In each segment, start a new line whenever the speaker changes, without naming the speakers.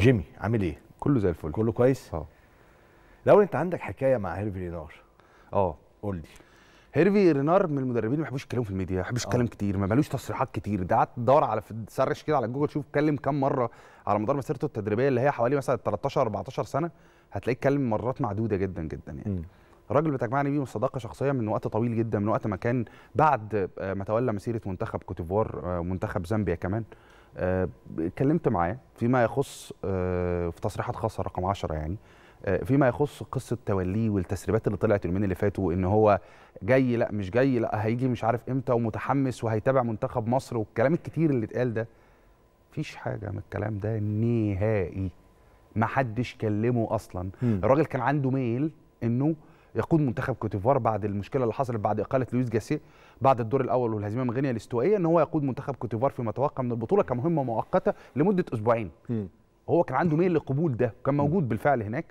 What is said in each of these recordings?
جيمي عامل ايه؟ كله زي الفل كله كويس؟ اه لو انت عندك حكايه مع هيرفي رينار اه قول لي هيرفي رينار من المدربين اللي ما بيحبوش يتكلموا في الميديا، ما بيحبوش يتكلم اه. كتير، ما مالوش تصريحات كتير، ده قعدت تدور على تسرش كده على جوجل تشوف اتكلم كام مره على مدار مسيرته التدريبيه اللي هي حوالي مثلا 13 14 سنه هتلاقيه اتكلم مرات معدوده جدا جدا يعني. م. الراجل بتجمعني بيه من صداقه شخصيه من وقت طويل جدا من وقت ما كان بعد آه، ما تولى مسيره منتخب كوتيفوار آه، منتخب زامبيا كمان آه، اتكلمت معاه فيما يخص في تصريحات خاصه رقم 10 يعني فيما يخص قصه توليه والتسريبات اللي طلعت اليومين اللي فاتوا ان هو جاي لا مش جاي لا هيجي مش عارف امتى ومتحمس وهيتابع منتخب مصر والكلام الكتير اللي اتقال ده مفيش حاجه من الكلام ده نهائي ما حدش كلمه اصلا الراجل كان عنده ميل انه يقود منتخب كوتيفوار بعد المشكله اللي حصلت بعد اقاله لويس جاسيه بعد الدور الاول والهزيمه من غينيا الاستوائيه ان هو يقود منتخب كوتيفوار فيما توقع من البطوله كمهمه مؤقته لمده اسبوعين م. هو كان عنده ميل للقبول ده كان موجود بالفعل هناك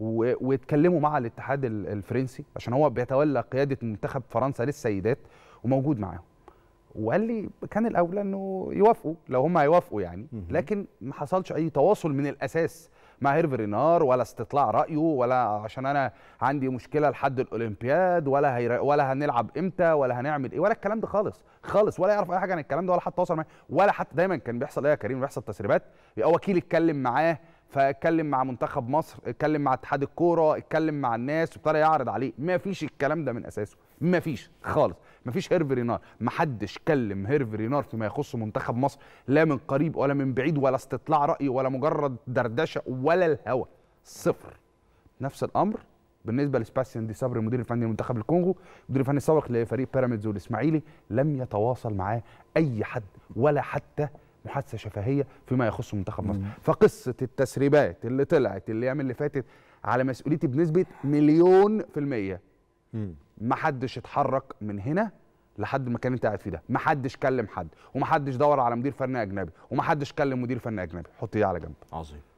واتكلموا مع الاتحاد الفرنسي عشان هو بيتولى قياده منتخب فرنسا للسيدات وموجود معاهم وقال لي كان الاولى انه يوافقوا لو هم هيوافقوا يعني لكن ما حصلش اي تواصل من الاساس مع هيرفي رينار ولا استطلاع رايه ولا عشان انا عندي مشكله لحد الاولمبياد ولا هير... ولا هنلعب امتى ولا هنعمل ايه ولا الكلام ده خالص خالص ولا يعرف اي حاجه عن الكلام ده ولا حتى تواصل معاه ولا حتى دايما كان بيحصل ايه يا كريم بيحصل تسريبات يبقى وكيل اتكلم معاه فاتكلم مع منتخب مصر اتكلم مع اتحاد الكوره اتكلم مع الناس وابتدى يعرض عليه ما فيش الكلام ده من اساسه ما فيش خالص مفيش هيرفي رينار محدش كلم هيرفي رينار فيما يخص منتخب مصر لا من قريب ولا من بعيد ولا استطلاع راي ولا مجرد دردشه ولا الهوى صفر نفس الامر بالنسبه لسباسيان دي صبري المدير الفني لمنتخب الكونغو المدير الفني السابق لفريق بيراميدز والاسماعيلي لم يتواصل معاه اي حد ولا حتى محادثه شفهيه فيما يخص منتخب مصر فقصه التسريبات اللي طلعت الايام اللي, اللي فاتت على مسؤوليتي بنسبه مليون في الميه ما حدش اتحرك من هنا لحد المكان اللي انت قاعد فيه ده ما حدش كلم حد وما حدش دور على مدير فني اجنبي وما حدش كلم مدير فني اجنبي حط دي على جنب عظيم